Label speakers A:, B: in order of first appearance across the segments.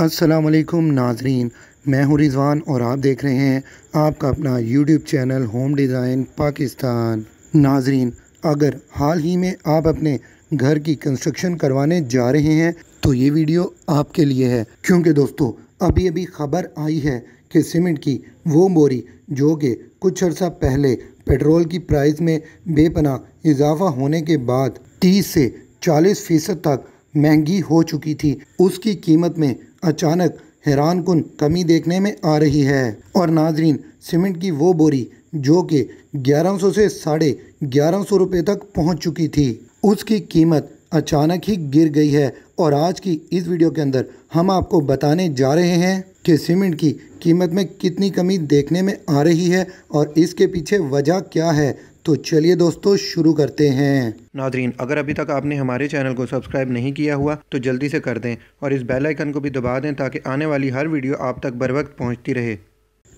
A: अस्सलाम वालेकुम नाजरीन मैं हूं रिजवान और आप देख रहे हैं आपका अपना YouTube channel home design Pakistan नाजरीन अगर हाल ही में आप अपने घर की कंस्ट्रक्शन करवाने जा रहे हैं तो ये वीडियो आपके लिए है क्योंकि दोस्तों अभी अभी खबर आई है कि सीमेंट की वो बोरी जो कि कुछ अर्सा पहले पेट्रोल की प्राइस में बेपना इजाफा होने के बाद 30 से 40 फीसद तक महंगी हो चुकी थी उसकी कीमत में अचानक हैरान कन कमी देखने में आ रही है और नाजरीन सीमेंट की वो बोरी जो कि 1100 से साढ़े ग्यारह सौ रुपये तक पहुंच चुकी थी उसकी कीमत अचानक ही गिर गई है और आज की इस वीडियो के अंदर हम आपको बताने जा रहे हैं कि सीमेंट की कीमत में कितनी कमी देखने में आ रही है और इसके पीछे वजह क्या है तो चलिए दोस्तों शुरू करते हैं नादरीन अगर अभी तक आपने हमारे चैनल को सब्सक्राइब नहीं किया हुआ तो जल्दी से कर दें और इस बेल आइकन को भी दबा दें ताकि आने वाली हर वीडियो आप तक बर वक्त पहुँचती रहे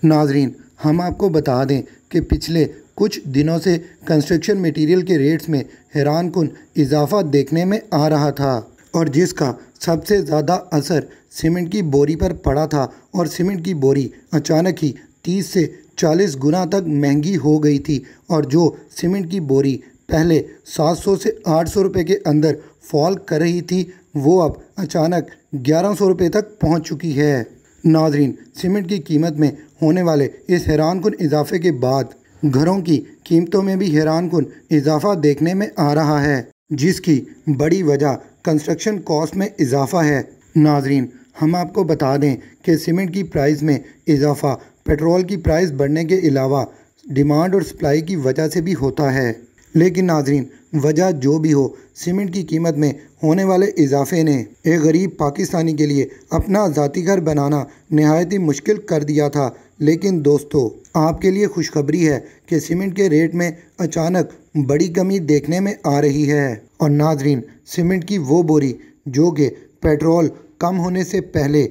A: नाजरीन हम आपको बता दें कि पिछले कुछ दिनों से कंस्ट्रक्शन मटेरियल के रेट्स में हैरान कन इजाफा देखने में आ रहा था और जिसका सबसे ज़्यादा असर सीमेंट की बोरी पर पड़ा था और सीमेंट की बोरी अचानक ही 30 से 40 गुना तक महंगी हो गई थी और जो सीमेंट की बोरी पहले 700 से 800 रुपए के अंदर फॉल कर रही थी वो अब अचानक 1100 रुपए तक पहुंच चुकी है नाजरीन सीमेंट की कीमत में होने वाले इस हैरान कन इजाफे के बाद घरों की कीमतों में भी हैरान कन इजाफा देखने में आ रहा है जिसकी बड़ी वजह कंस्ट्रक्शन कॉस्ट में इजाफा है नाजरीन हम आपको बता दें कि सीमेंट की प्राइस में इजाफा पेट्रोल की प्राइस बढ़ने के अलावा डिमांड और सप्लाई की वजह से भी होता है लेकिन नाजरीन वजह जो भी हो सीमेंट की कीमत में होने वाले इजाफे ने एक गरीब पाकिस्तानी के लिए अपना ज़ाती घर बनाना नहायत ही मुश्किल कर दिया था लेकिन दोस्तों आपके लिए खुशखबरी है कि सीमेंट के रेट में अचानक बड़ी कमी देखने में आ रही है और नाजरीन सीमेंट की वो बोरी जो कि पेट्रोल कम होने से पहले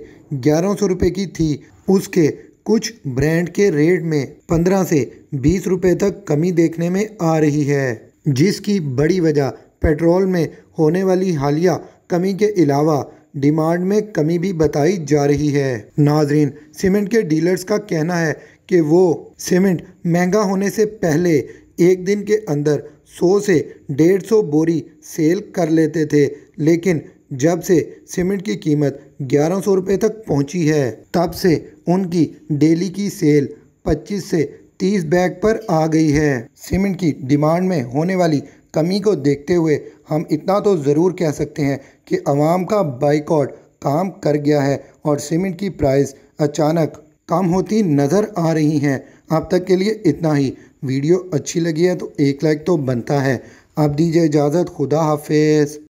A: ग्यारह सौ रुपये की थी उसके कुछ ब्रांड के रेट में 15 से 20 रुपए तक कमी देखने में आ रही है जिसकी बड़ी वजह पेट्रोल में होने वाली हालिया कमी के अलावा डिमांड में कमी भी बताई जा रही है नाजरीन सीमेंट के डीलर्स का कहना है कि वो सीमेंट महंगा होने से पहले एक दिन के अंदर 100 से 150 बोरी सेल कर लेते थे लेकिन जब से सीमेंट की कीमत ग्यारह सौ रुपये तक पहुंची है तब से उनकी डेली की सेल 25 से 30 बैग पर आ गई है सीमेंट की डिमांड में होने वाली कमी को देखते हुए हम इतना तो ज़रूर कह सकते हैं कि आवाम का बाइकआउट काम कर गया है और सीमेंट की प्राइस अचानक कम होती नज़र आ रही हैं अब तक के लिए इतना ही वीडियो अच्छी लगी है तो एक लाइक तो बनता है आप दीजिए इजाज़त खुदा हाफिज़